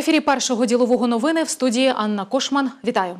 ефірі першого ділового новини в студії Анна Кошман. Вітаю.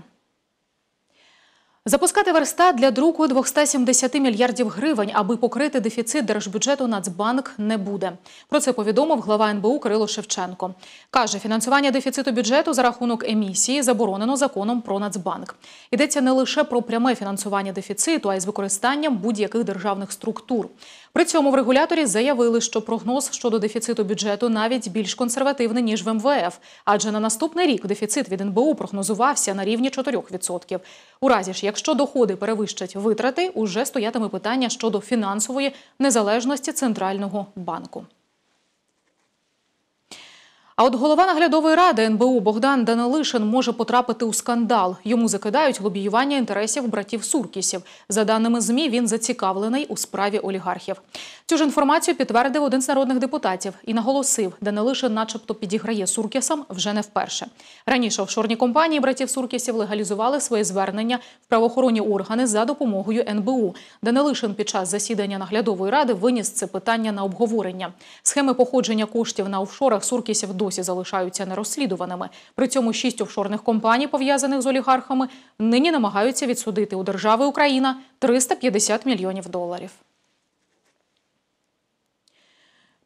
Запускати верста для друку 270 мільярдів гривень, аби покрити дефіцит держбюджету Нацбанк не буде. Про це повідомив глава НБУ Кирило Шевченко. Каже, фінансування дефіциту бюджету за рахунок емісії заборонено законом про Нацбанк. Йдеться не лише про пряме фінансування дефіциту, а й з використанням будь-яких державних структур. При цьому в регуляторі заявили, що прогноз щодо дефіциту бюджету навіть більш консервативний ніж в МВФ, адже на наступний рік дефіцит від НБУ прогнозувався на рівні 4%. У разі ж, якщо доходи перевищать витрати, уже стоятиме питання щодо фінансової незалежності центрального банку. А от голова наглядової ради НБУ Богдан Данилишин може потрапити у скандал. Йому закидають лобіювання інтересів братів Суркісів. За даними змі, він зацікавлений у справі олігархів. Цю ж інформацію підтвердив один з народних депутатів і наголосив, де не лише, начебто підіграє Суркісам вже не вперше. Раніше офшорні компанії братів Суркісів легалізували свої звернення в правоохоронні органи за допомогою НБУ. де не лише під час засідання наглядової ради виніс це питання на обговорення. Схеми походження коштів на офшорах Суркісів досі залишаються нерозслідуваними. При цьому шість офшорних компаній, пов'язаних з олігархами, нині намагаються відсудити у держави Україна 350 мільйонів доларів.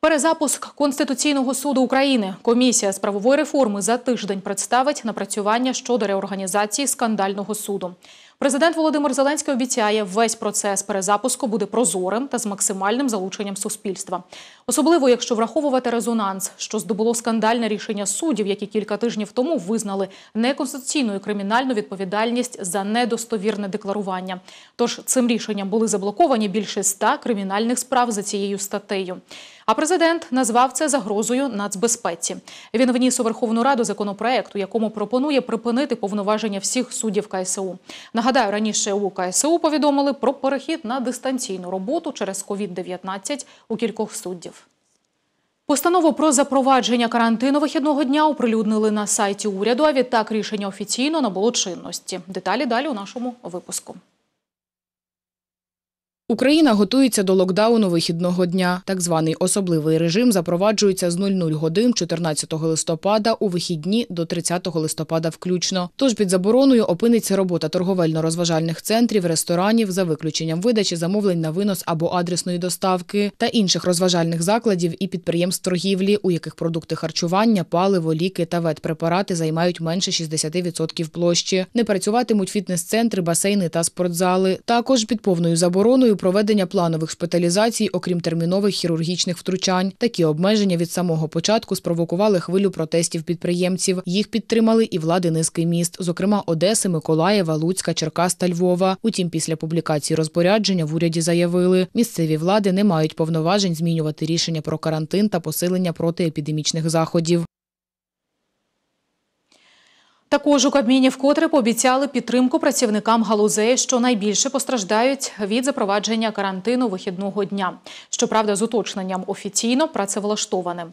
Перезапуск Конституційного суду України. Комісія з правової реформи за тиждень представить напрацювання щодо реорганізації скандального суду. Президент Володимир Зеленський обіцяє, весь процес перезапуску буде прозорим та з максимальним залученням суспільства, особливо якщо враховувати резонанс, що здобуло скандальне рішення суддів, які кілька тижнів тому визнали неконституційну кримінальну відповідальність за недостовірне декларування. Тож цим рішенням були заблоковані більше ста кримінальних справ за цією статтею. А президент назвав це загрозою нацбезпеці. Він вніс у Верховну Раду законопроект, у якому пропонує припинити повноваження всіх суддів КСУ. Нагадаю, раніше у КСУ повідомили про перехід на дистанційну роботу через COVID-19 у кількох суддів. Постанову про запровадження карантину вихідного дня оприлюднили на сайті уряду. А відтак рішення офіційно набуло чинності. Деталі далі у нашому випуску. Україна готується до локдауну вихідного дня. Так званий особливий режим запроваджується з 00 годин 14 листопада у вихідні до 30 листопада включно. Тож під забороною опиниться робота торговельно-розважальних центрів, ресторанів за виключенням видачі замовлень на винос або адресної доставки та інших розважальних закладів і підприємств торгівлі, у яких продукти харчування, паливо, ліки та ветпрепарати займають менше 60% площі. Не працюватимуть фітнес-центри, басейни та спортзали. Також під повною забороною метою проведення планових шпиталізацій, окрім термінових хірургічних втручань. Такі обмеження від самого початку спровокували хвилю протестів підприємців. Їх підтримали і влади низки міст, зокрема Одеси, Миколаєва, Луцька, Черкас та Львова. Утім, після публікації розпорядження в уряді заявили, місцеві влади не мають повноважень змінювати рішення про карантин та посилення протиепідемічних заходів. Також у Кабміні вкотре пообіцяли підтримку працівникам галузеї, що найбільше постраждають від запровадження карантину вихідного дня. Щоправда, з уточненням офіційно працевлаштованим.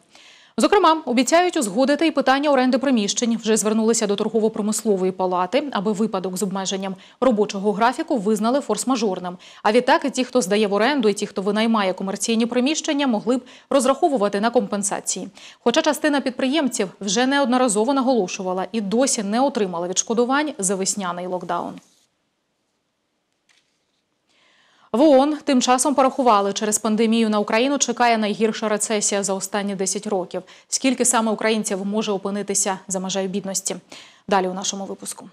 Зокрема, обіцяють узгодити і питання оренди приміщень. Вже звернулися до торгово-промислової палати, аби випадок з обмеженням робочого графіку визнали форс-мажорним. А відтак ті, хто здає в оренду, і ті, хто винаймає комерційні приміщення, могли б розраховувати на компенсації. Хоча частина підприємців вже неодноразово наголошувала і досі не отримала відшкодувань за весняний локдаун. В ООН тим часом порахували, через пандемію на Україну чекає найгірша рецесія за останні 10 років. Скільки саме українців може опинитися за межею бідності? Далі у нашому випуску.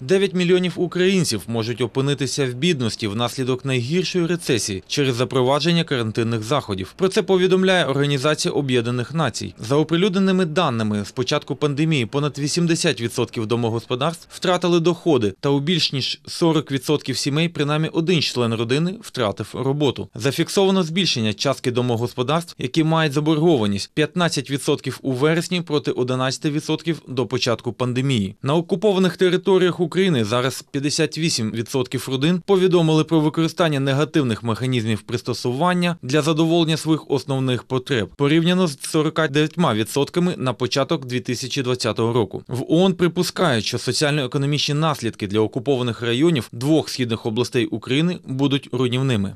9 мільйонів українців можуть опинитися в бідності внаслідок найгіршої рецесії через запровадження карантинних заходів. Про це повідомляє Організація Об'єднаних Націй. За оприлюдненими даними з початку пандемії понад 80% домогосподарств втратили доходи, та у більш ніж 40% сімей, принаймні один член родини, втратив роботу. Зафіксовано збільшення частки домогосподарств, які мають заборгованість 15% у вересні проти 11% до початку пандемії. На окупованих територіях України України зараз 58% родин повідомили про використання негативних механізмів пристосування для задоволення своїх основних потреб порівняно з 49% на початок 2020 року. В ООН припускають, що соціально-економічні наслідки для окупованих районів двох східних областей України будуть руйнівними.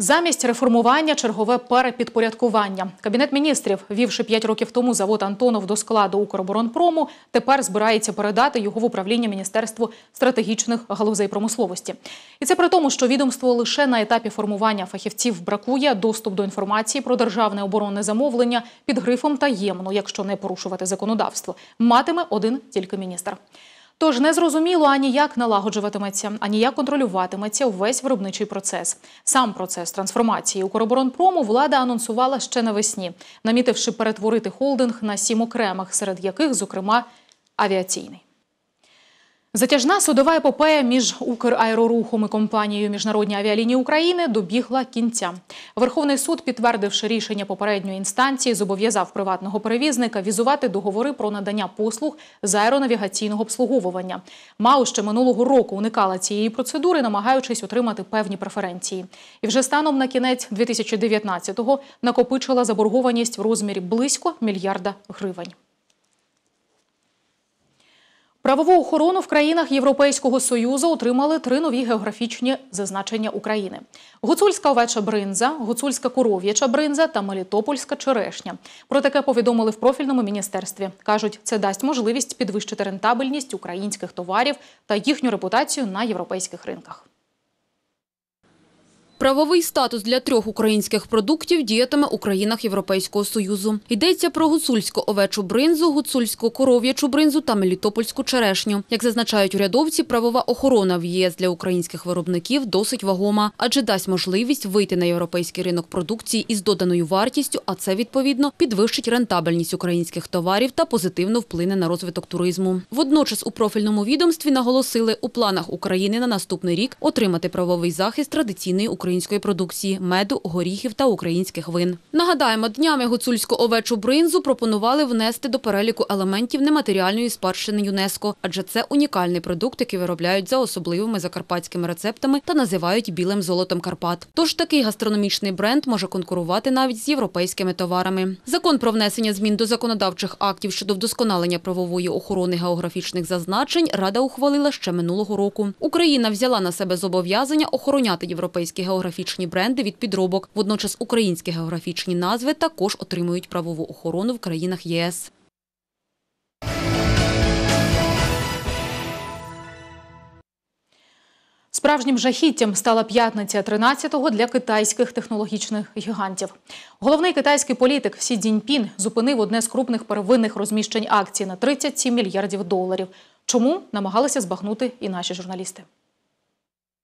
Замість реформування чергове перепідпорядкування. Кабінет міністрів, вівши п'ять років тому завод Антонов до складу Укроборонпрому, тепер збирається передати його в управління Міністерству стратегічних галузей промисловості. І це при тому, що відомство лише на етапі формування фахівців бракує доступ до інформації про державне оборонне замовлення під грифом таємно, якщо не порушувати законодавство. Матиме один тільки міністр. Тож незрозуміло ані як налагоджуватиметься, ані як контролюватиметься увесь виробничий процес. Сам процес трансформації Укроборонпрому влада анонсувала ще навесні, намітивши перетворити холдинг на сім окремих, серед яких, зокрема, авіаційний. Затяжна судова епопея між Украерорухом і компанією Міжнародні авіалінії України добігла кінця. Верховний суд, підтвердивши рішення попередньої інстанції, зобов'язав приватного перевізника візувати договори про надання послуг з аеронавігаційного обслуговування. Мау ще минулого року уникала цієї процедури, намагаючись отримати певні преференції. І вже станом на кінець 2019-го накопичила заборгованість в розмірі близько мільярда гривень. Правову охорону в країнах Європейського союзу отримали три нові географічні зазначення України: гуцульська овеча бринза, гуцульська коров'яча бринза та Мелітопольська черешня. Про таке повідомили в профільному міністерстві. кажуть, це дасть можливість підвищити рентабельність українських товарів та їхню репутацію на європейських ринках. Правовий статус для трьох українських продуктів діятиме у країнах Європейського союзу. Йдеться про гуцульську овечу бринзу, гуцульську коров'ячу бринзу та мелітопольську черешню. Як зазначають урядовці, правова охорона в ЄС для українських виробників досить вагома, адже дасть можливість вийти на європейський ринок продукції із доданою вартістю, а це відповідно підвищить рентабельність українських товарів та позитивно вплине на розвиток туризму. Водночас у профільному відомстві наголосили у планах України на наступний рік отримати правовий захист традиційної української української продукції меду, горіхів та українських вин. Нагадаємо, днями гуцульську овечу бринзу пропонували внести до переліку елементів нематеріальної спадщини ЮНЕСКО, адже це унікальний продукт, який виробляють за особливими закарпатськими рецептами та називають білим золотом Карпат. Тож такий гастрономічний бренд може конкурувати навіть з європейськими товарами. Закон про внесення змін до законодавчих актів щодо вдосконалення правової охорони географічних зазначень рада ухвалила ще минулого року. Україна взяла на себе зобов'язання охороняти європейські географічні географічні бренди від підробок. Водночас українські географічні назви також отримують правову охорону в країнах ЄС. Справжнім жахіттям стала п'ятниця 13-го для китайських технологічних гігантів. Головний китайський політик Сі Дзіньпін зупинив одне з крупних первинних розміщень акцій на 37 мільярдів доларів. Чому намагалися збагнути і наші журналісти?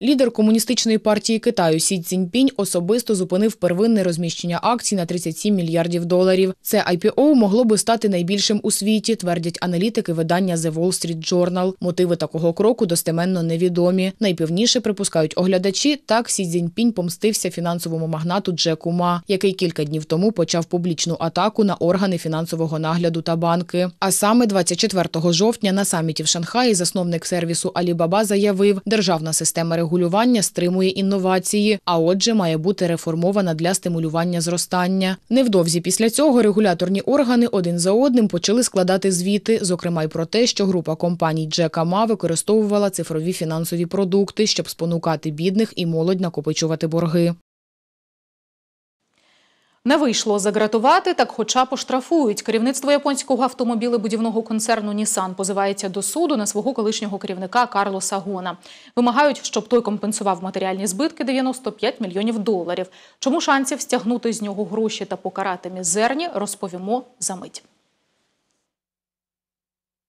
Лідер комуністичної партії Китаю Сі Цзіньпінь особисто зупинив первинне розміщення акцій на 37 мільярдів доларів. Це IPO могло би стати найбільшим у світі, твердять аналітики видання The Wall Street Journal. Мотиви такого кроку достеменно невідомі. Найпівніше припускають оглядачі. Так Сі Цзіньпінь помстився фінансовому магнату Джеку Ма, який кілька днів тому почав публічну атаку на органи фінансового нагляду та банки. А саме 24 жовтня на саміті в Шанхаї засновник сервісу Alibaba заявив, державна система регулювання стримує інновації, а отже, має бути реформована для стимулювання зростання. Невдовзі після цього регуляторні органи один за одним почали складати звіти, зокрема й про те, що група компаній Джека Ма використовувала цифрові фінансові продукти, щоб спонукати бідних і молодь накопичувати борги. Не вийшло загратувати, так хоча поштрафують. Керівництво японського автомобілебудівного концерну Нісан позивається до суду на свого колишнього керівника Карлоса Гона. Вимагають, щоб той компенсував матеріальні збитки 95 мільйонів доларів. Чому шансів стягнути з нього гроші та покарати мізерні, розповімо за мить.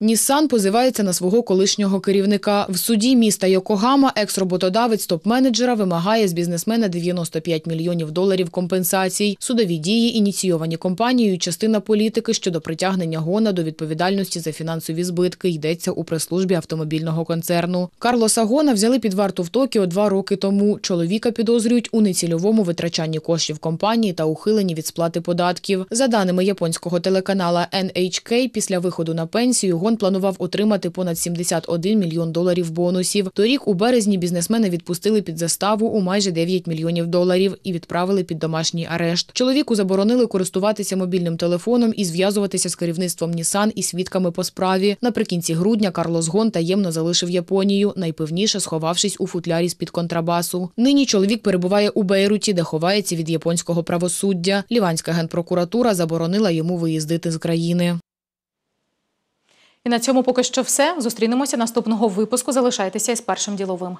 Нісан позивається на свого колишнього керівника. В суді міста Йокогама екс-роботодавець топ-менеджера вимагає з бізнесмена 95 мільйонів доларів компенсацій. Судові дії ініційовані компанією. Частина політики щодо притягнення гона до відповідальності за фінансові збитки йдеться у прес-службі автомобільного концерну. Карлоса Гона взяли під варту в Токіо два роки тому. Чоловіка підозрюють у нецільовому витрачанні коштів компанії та ухиленні від сплати податків. За даними японського телеканала NHK, після виходу на пенсію Гон Фонд планував отримати понад 71 мільйон доларів бонусів. Торік у березні бізнесмени відпустили під заставу у майже 9 мільйонів доларів і відправили під домашній арешт. Чоловіку заборонили користуватися мобільним телефоном і зв'язуватися з керівництвом Нісан і свідками по справі. Наприкінці грудня Карлос Гон таємно залишив Японію, найпевніше сховавшись у футлярі з під контрабасу. Нині чоловік перебуває у Бейруті, де ховається від японського правосуддя. Ліванська генпрокуратура заборонила йому виїздити з країни. І на цьому поки що все. Зустрінемося наступного випуску. Залишайтеся із першим діловим.